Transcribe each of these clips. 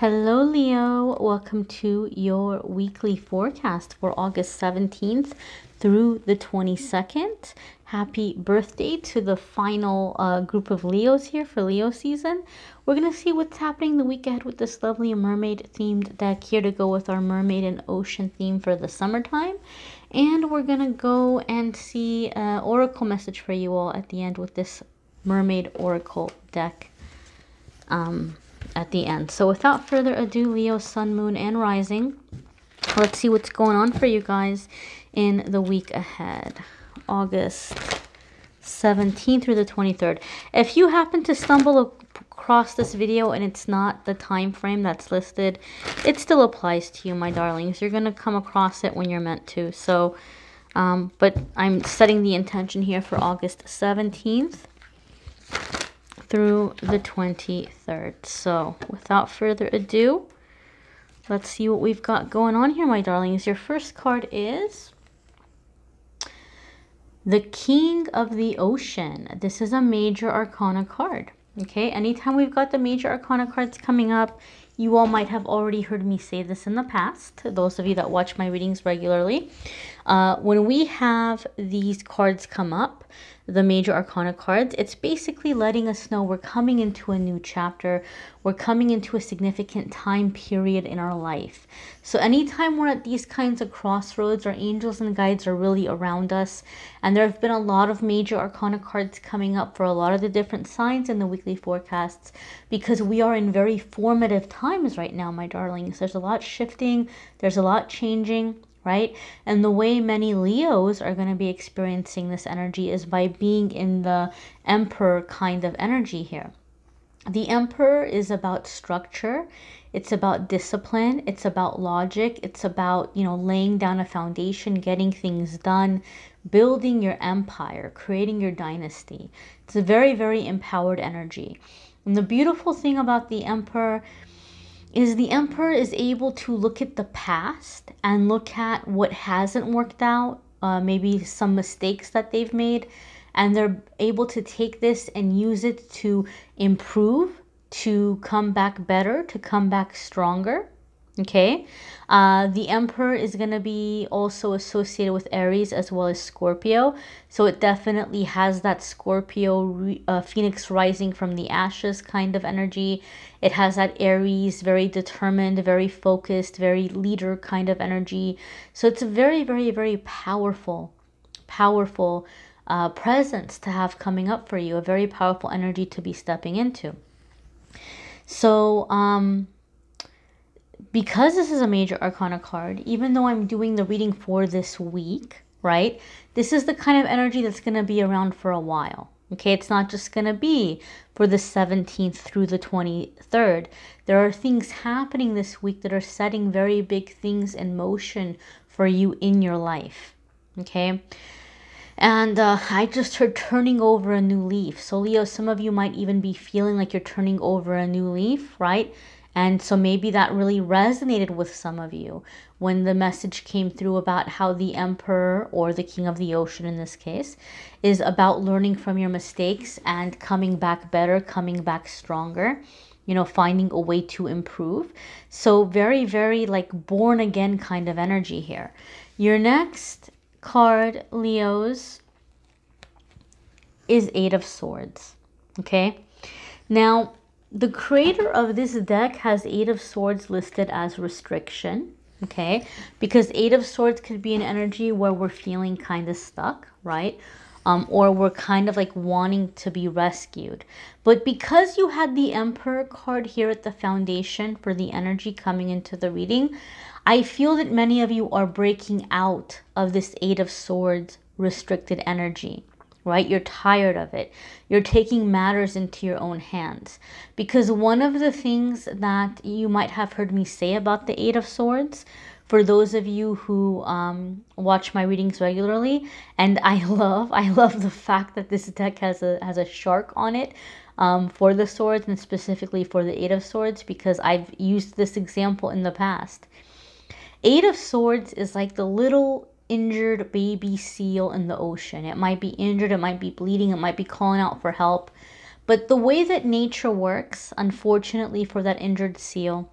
Hello, Leo. Welcome to your weekly forecast for August 17th through the 22nd. Happy birthday to the final uh, group of Leos here for Leo season. We're going to see what's happening the week ahead with this lovely mermaid themed deck here to go with our mermaid and ocean theme for the summertime. And we're going to go and see an uh, oracle message for you all at the end with this mermaid oracle deck. Um, at the end. So without further ado, Leo, Sun, Moon, and Rising, let's see what's going on for you guys in the week ahead. August 17th through the 23rd. If you happen to stumble across this video and it's not the time frame that's listed, it still applies to you, my darlings. You're going to come across it when you're meant to. So, um, but I'm setting the intention here for August 17th through the 23rd. So without further ado, let's see what we've got going on here, my darlings. Your first card is the King of the Ocean. This is a major arcana card. Okay, anytime we've got the major arcana cards coming up, you all might have already heard me say this in the past, those of you that watch my readings regularly. Uh, when we have these cards come up, the major arcana cards, it's basically letting us know we're coming into a new chapter, we're coming into a significant time period in our life. So, anytime we're at these kinds of crossroads, our angels and guides are really around us. And there have been a lot of major arcana cards coming up for a lot of the different signs in the weekly forecasts because we are in very formative times right now, my darlings. There's a lot shifting, there's a lot changing right? And the way many Leos are going to be experiencing this energy is by being in the emperor kind of energy here. The emperor is about structure, it's about discipline, it's about logic, it's about, you know, laying down a foundation, getting things done, building your empire, creating your dynasty. It's a very, very empowered energy. And the beautiful thing about the emperor is the emperor is able to look at the past and look at what hasn't worked out, uh, maybe some mistakes that they've made, and they're able to take this and use it to improve, to come back better, to come back stronger okay uh, the emperor is going to be also associated with aries as well as scorpio so it definitely has that scorpio uh, phoenix rising from the ashes kind of energy it has that aries very determined very focused very leader kind of energy so it's a very very very powerful powerful uh, presence to have coming up for you a very powerful energy to be stepping into so um because this is a major arcana card, even though I'm doing the reading for this week, right? This is the kind of energy that's going to be around for a while. Okay, it's not just going to be for the 17th through the 23rd. There are things happening this week that are setting very big things in motion for you in your life. Okay, and uh, I just heard turning over a new leaf. So, Leo, some of you might even be feeling like you're turning over a new leaf, right? And so maybe that really resonated with some of you when the message came through about how the emperor or the king of the ocean in this case is about learning from your mistakes and coming back better, coming back stronger, you know, finding a way to improve. So very, very like born again kind of energy here. Your next card, Leo's, is Eight of Swords. Okay. Now, the creator of this deck has Eight of Swords listed as restriction, okay? Because Eight of Swords could be an energy where we're feeling kind of stuck, right? Um, or we're kind of like wanting to be rescued. But because you had the Emperor card here at the foundation for the energy coming into the reading, I feel that many of you are breaking out of this Eight of Swords restricted energy right? You're tired of it. You're taking matters into your own hands. Because one of the things that you might have heard me say about the Eight of Swords, for those of you who um, watch my readings regularly, and I love, I love the fact that this deck has a has a shark on it. Um, for the swords and specifically for the Eight of Swords, because I've used this example in the past. Eight of Swords is like the little injured baby seal in the ocean. It might be injured, it might be bleeding, it might be calling out for help. But the way that nature works, unfortunately, for that injured seal,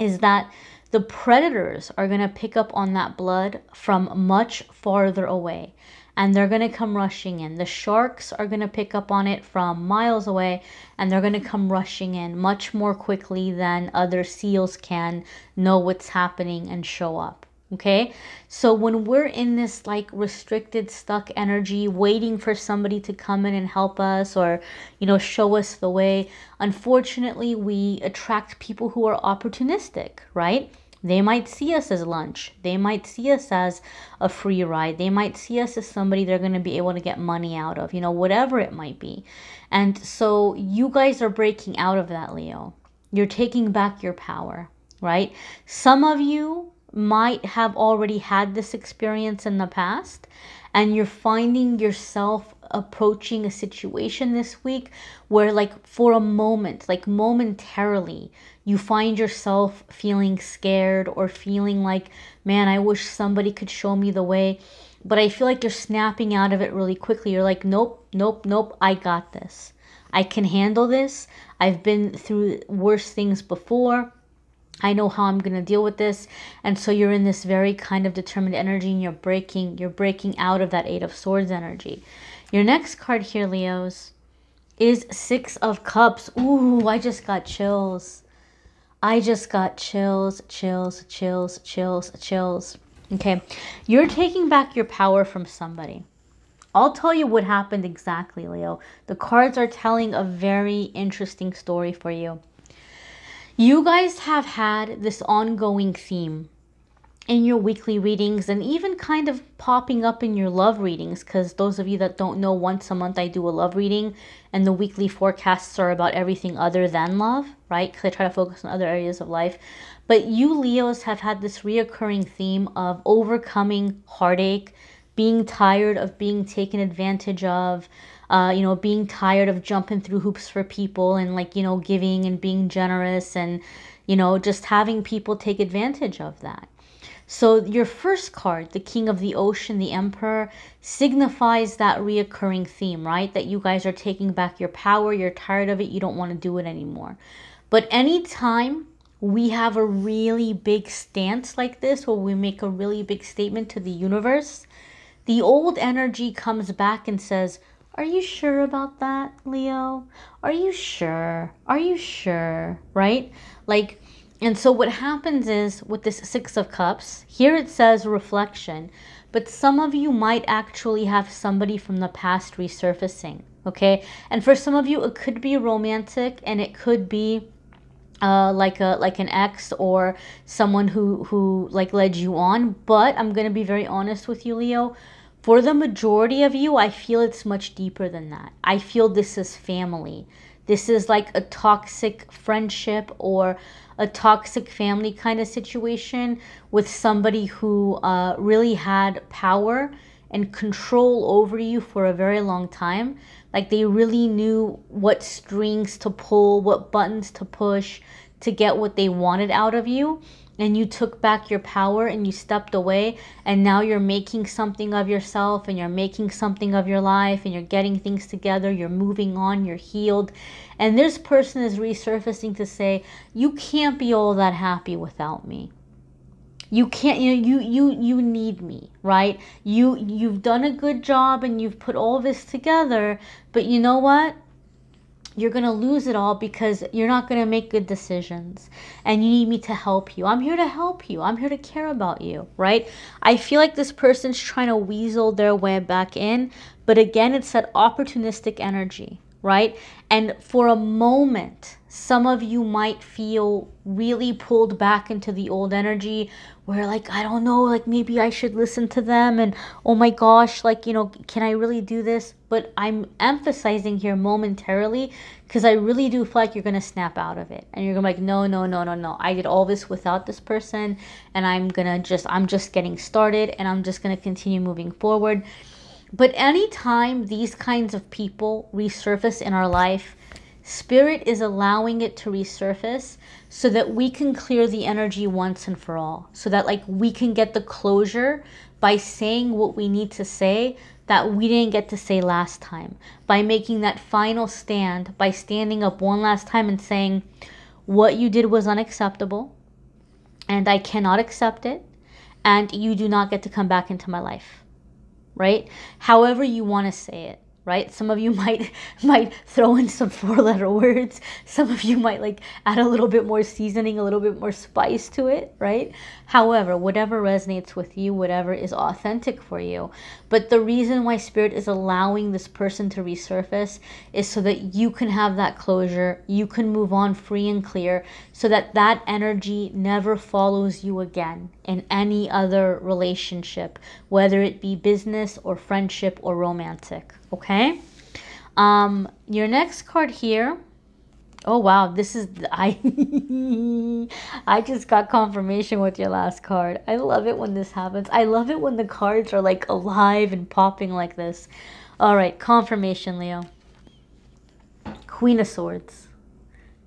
is that the predators are going to pick up on that blood from much farther away and they're going to come rushing in. The sharks are going to pick up on it from miles away and they're going to come rushing in much more quickly than other seals can know what's happening and show up. Okay. So when we're in this like restricted, stuck energy, waiting for somebody to come in and help us or, you know, show us the way, unfortunately, we attract people who are opportunistic, right? They might see us as lunch. They might see us as a free ride. They might see us as somebody they're going to be able to get money out of, you know, whatever it might be. And so you guys are breaking out of that, Leo. You're taking back your power, right? Some of you might have already had this experience in the past and you're finding yourself approaching a situation this week where like for a moment like momentarily you find yourself feeling scared or feeling like man i wish somebody could show me the way but i feel like you're snapping out of it really quickly you're like nope nope nope i got this i can handle this i've been through worse things before I know how I'm going to deal with this. And so you're in this very kind of determined energy and you're breaking you're breaking out of that 8 of swords energy. Your next card here, Leos, is 6 of cups. Ooh, I just got chills. I just got chills, chills, chills, chills, chills. Okay. You're taking back your power from somebody. I'll tell you what happened exactly, Leo. The cards are telling a very interesting story for you. You guys have had this ongoing theme in your weekly readings and even kind of popping up in your love readings because those of you that don't know once a month i do a love reading and the weekly forecasts are about everything other than love right because i try to focus on other areas of life but you leos have had this reoccurring theme of overcoming heartache being tired of being taken advantage of uh, you know, being tired of jumping through hoops for people and like, you know, giving and being generous and, you know, just having people take advantage of that. So your first card, the King of the Ocean, the Emperor, signifies that reoccurring theme, right? That you guys are taking back your power, you're tired of it, you don't want to do it anymore. But anytime we have a really big stance like this, where we make a really big statement to the universe, the old energy comes back and says, are you sure about that, Leo? Are you sure? Are you sure? Right? Like, and so what happens is with this Six of Cups, here it says reflection, but some of you might actually have somebody from the past resurfacing, okay? And for some of you, it could be romantic and it could be uh, like a like an ex or someone who who like led you on but i'm gonna be very honest with you leo for the majority of you, I feel it's much deeper than that. I feel this is family. This is like a toxic friendship or a toxic family kind of situation with somebody who uh, really had power and control over you for a very long time. Like they really knew what strings to pull, what buttons to push to get what they wanted out of you and you took back your power and you stepped away and now you're making something of yourself and you're making something of your life and you're getting things together you're moving on you're healed and this person is resurfacing to say you can't be all that happy without me you can't you know, you you you need me right you you've done a good job and you've put all this together but you know what you're going to lose it all because you're not going to make good decisions and you need me to help you. I'm here to help you. I'm here to care about you, right? I feel like this person's trying to weasel their way back in, but again, it's that opportunistic energy right? And for a moment, some of you might feel really pulled back into the old energy where, like, I don't know, like maybe I should listen to them and oh my gosh, like, you know, can I really do this? But I'm emphasizing here momentarily because I really do feel like you're going to snap out of it and you're going to be like, no, no, no, no, no. I did all this without this person and I'm going to just, I'm just getting started and I'm just going to continue moving forward but anytime these kinds of people resurface in our life, Spirit is allowing it to resurface so that we can clear the energy once and for all. So that, like, we can get the closure by saying what we need to say that we didn't get to say last time. By making that final stand, by standing up one last time and saying, What you did was unacceptable, and I cannot accept it, and you do not get to come back into my life right? However you want to say it right? Some of you might might throw in some four-letter words. Some of you might like add a little bit more seasoning, a little bit more spice to it, right? However, whatever resonates with you, whatever is authentic for you. But the reason why spirit is allowing this person to resurface is so that you can have that closure, you can move on free and clear so that that energy never follows you again in any other relationship, whether it be business or friendship or romantic okay? Um, your next card here. Oh wow, this is I I just got confirmation with your last card. I love it when this happens. I love it when the cards are like alive and popping like this. All right, confirmation, Leo. Queen of Swords.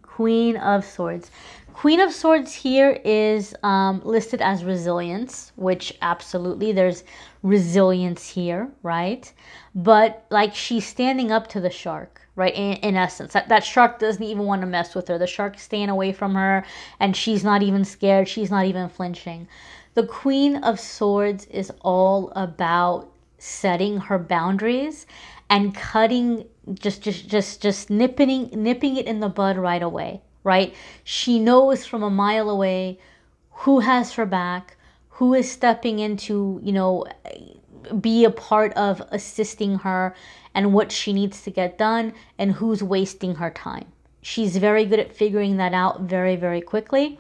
Queen of Swords. Queen of Swords here is um, listed as resilience, which absolutely there's resilience here, right? But like she's standing up to the shark, right? In, in essence, that, that shark doesn't even want to mess with her. The shark's staying away from her and she's not even scared. She's not even flinching. The Queen of Swords is all about setting her boundaries and cutting just just just just nipping nipping it in the bud right away right? She knows from a mile away who has her back, who is stepping in to, you know, be a part of assisting her and what she needs to get done and who's wasting her time. She's very good at figuring that out very, very quickly.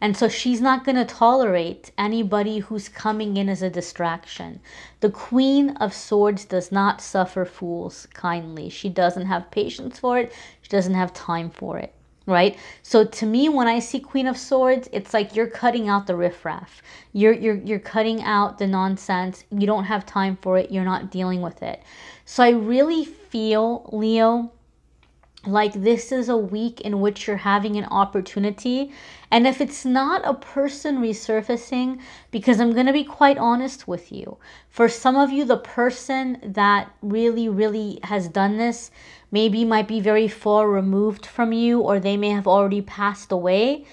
And so she's not going to tolerate anybody who's coming in as a distraction. The Queen of Swords does not suffer fools kindly. She doesn't have patience for it, she doesn't have time for it right? So to me, when I see Queen of Swords, it's like you're cutting out the riffraff. You're you're you're cutting out the nonsense. You don't have time for it. You're not dealing with it. So I really feel, Leo, like this is a week in which you're having an opportunity and if it's not a person resurfacing because i'm going to be quite honest with you for some of you the person that really really has done this maybe might be very far removed from you or they may have already passed away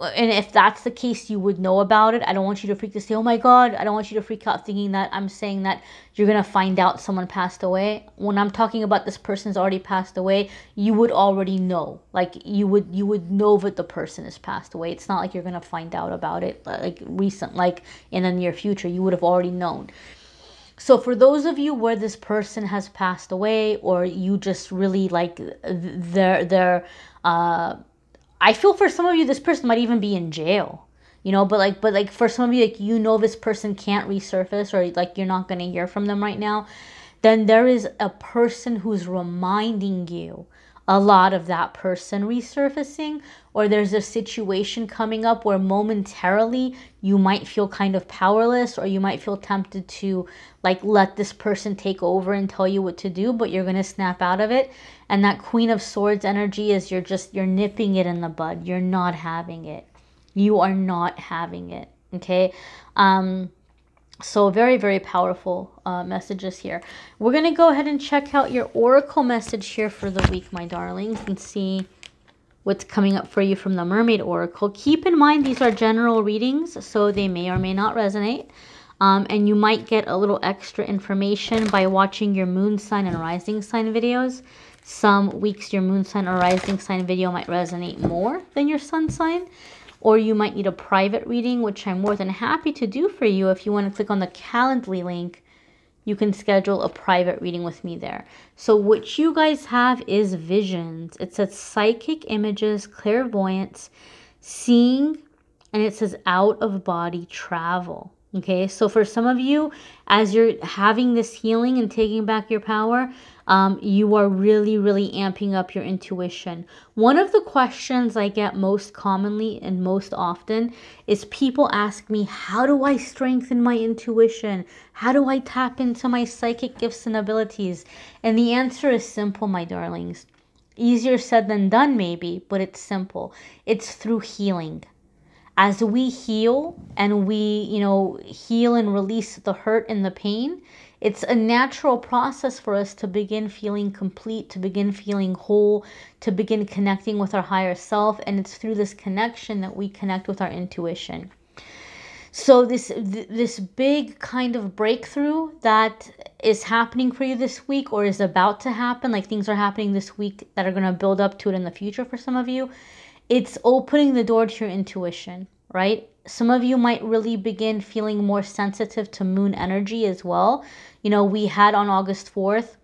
and if that's the case, you would know about it. I don't want you to freak to say, oh my God, I don't want you to freak out thinking that I'm saying that you're going to find out someone passed away. When I'm talking about this person's already passed away, you would already know. Like you would, you would know that the person has passed away. It's not like you're going to find out about it uh, like recent, like in the near future, you would have already known. So for those of you where this person has passed away or you just really like their, their, uh, I feel for some of you, this person might even be in jail, you know, but like, but like for some of you, like, you know, this person can't resurface or like you're not going to hear from them right now. Then there is a person who's reminding you a lot of that person resurfacing, or there's a situation coming up where momentarily you might feel kind of powerless, or you might feel tempted to like let this person take over and tell you what to do, but you're going to snap out of it. And that Queen of Swords energy is you're just, you're nipping it in the bud. You're not having it. You are not having it. Okay. Um, so very, very powerful uh, messages here. We're going to go ahead and check out your oracle message here for the week, my darlings, and see what's coming up for you from the Mermaid Oracle. Keep in mind these are general readings, so they may or may not resonate. Um, and you might get a little extra information by watching your moon sign and rising sign videos. Some weeks your moon sign or rising sign video might resonate more than your sun sign or you might need a private reading, which I'm more than happy to do for you. If you want to click on the Calendly link, you can schedule a private reading with me there. So, what you guys have is visions. It says psychic images, clairvoyance, seeing, and it says out of body travel. Okay, so for some of you, as you're having this healing and taking back your power, um, you are really, really amping up your intuition. One of the questions I get most commonly and most often is people ask me, How do I strengthen my intuition? How do I tap into my psychic gifts and abilities? And the answer is simple, my darlings. Easier said than done, maybe, but it's simple. It's through healing as we heal and we, you know, heal and release the hurt and the pain, it's a natural process for us to begin feeling complete, to begin feeling whole, to begin connecting with our higher self. And it's through this connection that we connect with our intuition. So this this big kind of breakthrough that is happening for you this week or is about to happen, like things are happening this week that are going to build up to it in the future for some of you, it's opening the door to your intuition, right? Some of you might really begin feeling more sensitive to moon energy as well. You know, we had on August 4th,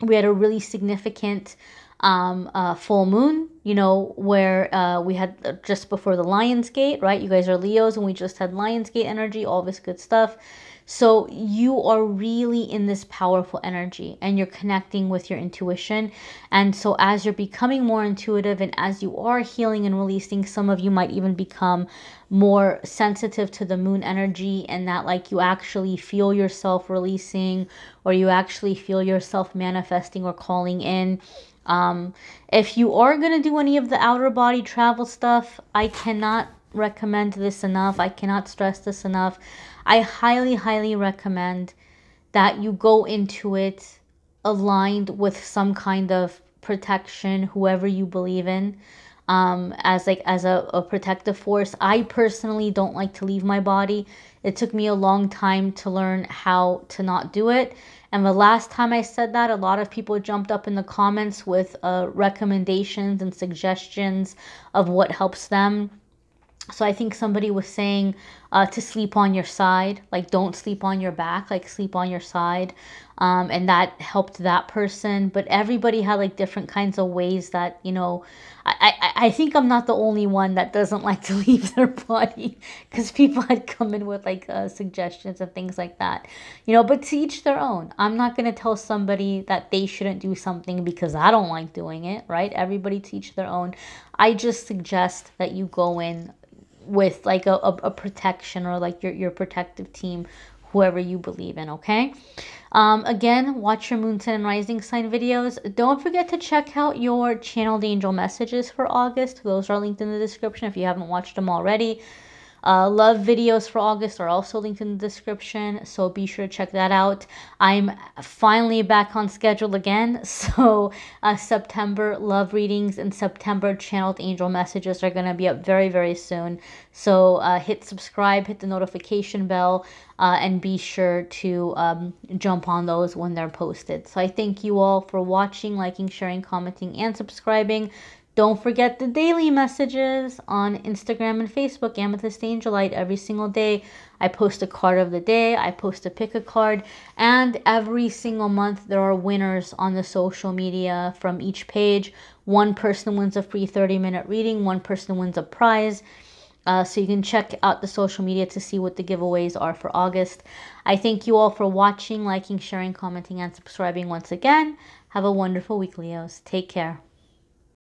we had a really significant um, uh, full moon, you know, where uh, we had uh, just before the Lion's Gate, right? You guys are Leos and we just had Lion's Gate energy, all this good stuff. So you are really in this powerful energy and you're connecting with your intuition. And so as you're becoming more intuitive and as you are healing and releasing, some of you might even become more sensitive to the moon energy and that like you actually feel yourself releasing or you actually feel yourself manifesting or calling in um, if you are going to do any of the outer body travel stuff, I cannot recommend this enough. I cannot stress this enough. I highly, highly recommend that you go into it aligned with some kind of protection, whoever you believe in, um, as like as a, a protective force. I personally don't like to leave my body. It took me a long time to learn how to not do it and the last time I said that, a lot of people jumped up in the comments with uh, recommendations and suggestions of what helps them so i think somebody was saying uh, to sleep on your side like don't sleep on your back like sleep on your side um, and that helped that person but everybody had like different kinds of ways that you know i i, I think i'm not the only one that doesn't like to leave their body because people had come in with like uh, suggestions and things like that you know but to each their own i'm not going to tell somebody that they shouldn't do something because i don't like doing it right everybody teach their own i just suggest that you go in with like a, a, a protection or like your, your protective team whoever you believe in, okay? Um, again, watch your moon, sun, and rising sign videos. Don't forget to check out your channeled angel messages for August. Those are linked in the description if you haven't watched them already. Uh, love videos for August are also linked in the description, so be sure to check that out. I'm finally back on schedule again, so uh, September love readings and September channeled angel messages are going to be up very, very soon. So uh, hit subscribe, hit the notification bell, uh, and be sure to um, jump on those when they're posted. So I thank you all for watching, liking, sharing, commenting, and subscribing. Don't forget the daily messages on Instagram and Facebook, Amethyst Angelite, every single day. I post a card of the day, I post a pick a card, and every single month there are winners on the social media from each page. One person wins a free 30 minute reading, one person wins a prize. Uh, so you can check out the social media to see what the giveaways are for August. I thank you all for watching, liking, sharing, commenting, and subscribing once again. Have a wonderful week, Leos. Take care.